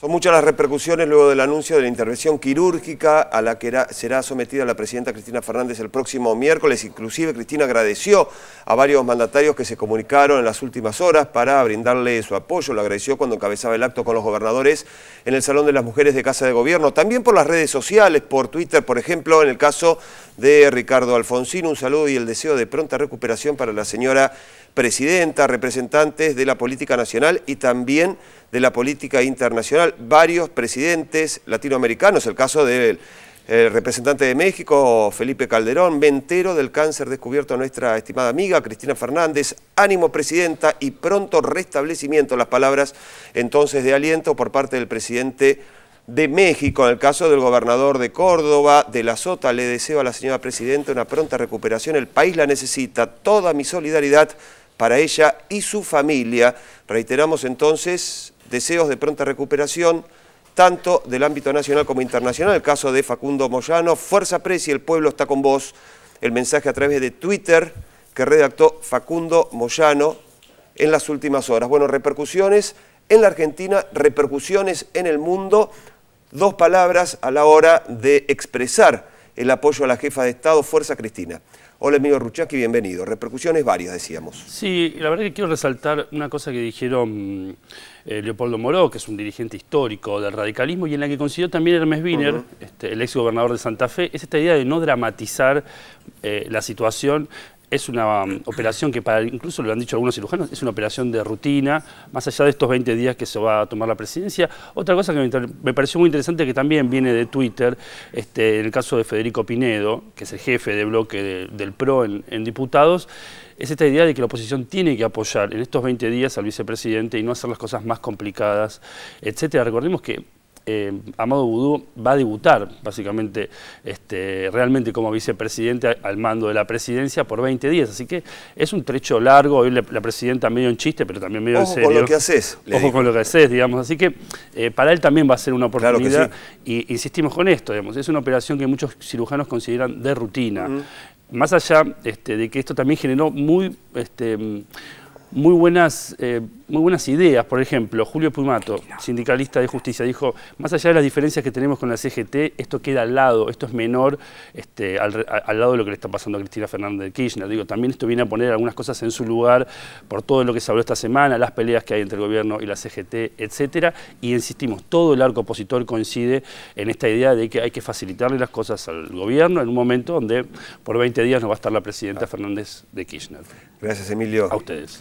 Son muchas las repercusiones luego del anuncio de la intervención quirúrgica a la que será sometida la presidenta Cristina Fernández el próximo miércoles. Inclusive Cristina agradeció a varios mandatarios que se comunicaron en las últimas horas para brindarle su apoyo. Lo agradeció cuando encabezaba el acto con los gobernadores en el Salón de las Mujeres de Casa de Gobierno. También por las redes sociales, por Twitter, por ejemplo, en el caso de Ricardo Alfonsín. Un saludo y el deseo de pronta recuperación para la señora presidenta, representantes de la política nacional y también de la política internacional, varios presidentes latinoamericanos, el caso del representante de México, Felipe Calderón, ventero del cáncer descubierto a nuestra estimada amiga Cristina Fernández, ánimo presidenta y pronto restablecimiento, las palabras entonces de aliento por parte del presidente de México, en el caso del gobernador de Córdoba, de la Sota, le deseo a la señora presidenta una pronta recuperación, el país la necesita, toda mi solidaridad para ella y su familia. Reiteramos entonces deseos de pronta recuperación tanto del ámbito nacional como internacional, el caso de Facundo Moyano, Fuerza y el pueblo está con vos, el mensaje a través de Twitter que redactó Facundo Moyano en las últimas horas. Bueno, repercusiones en la Argentina, repercusiones en el mundo, dos palabras a la hora de expresar el apoyo a la jefa de Estado, Fuerza Cristina. Hola, amigo Ruchaki, bienvenido. Repercusiones varias, decíamos. Sí, la verdad que quiero resaltar una cosa que dijeron eh, Leopoldo Moró, que es un dirigente histórico del radicalismo, y en la que consiguió también Hermes Wiener, este, el ex gobernador de Santa Fe, es esta idea de no dramatizar eh, la situación es una um, operación que para incluso lo han dicho algunos cirujanos, es una operación de rutina, más allá de estos 20 días que se va a tomar la presidencia. Otra cosa que me, pareció muy interesante que también viene de Twitter, este, en el caso de Federico Pinedo, que es el jefe de bloque del PRO en, en diputados, es esta idea de que la oposición tiene que apoyar en estos 20 días al vicepresidente y no hacer las cosas más complicadas, etcétera. Recordemos que eh, Amado Boudou va a debutar básicamente este, realmente como vicepresidente al mando de la presidencia por 20 días, así que es un trecho largo, hoy la, presidenta medio en chiste, pero también medio en serio. Ojo con lo que haces. Ojo con lo que haces, digamos, así que eh, para él también va a ser una oportunidad claro sí. y insistimos con esto, digamos, es una operación que muchos cirujanos consideran de rutina. más allá este, de que esto también generó muy este, muy buenas, eh, muy buenas ideas. Por ejemplo, Julio Pumato, sindicalista de justicia, dijo, más allá de las diferencias que tenemos con la CGT, esto queda al lado, esto es menor este, al, lado de lo que le está pasando a Cristina Fernández de Kirchner. Digo, también esto viene a poner algunas cosas en su lugar por todo lo que se habló esta semana, las peleas que hay entre el gobierno y la CGT, etcétera. Y insistimos, todo el arco opositor coincide en esta idea de que hay que facilitarle las cosas al gobierno en un momento donde por 20 días no va a estar la presidenta Fernández de Kirchner. Gracias, Emilio. A ustedes.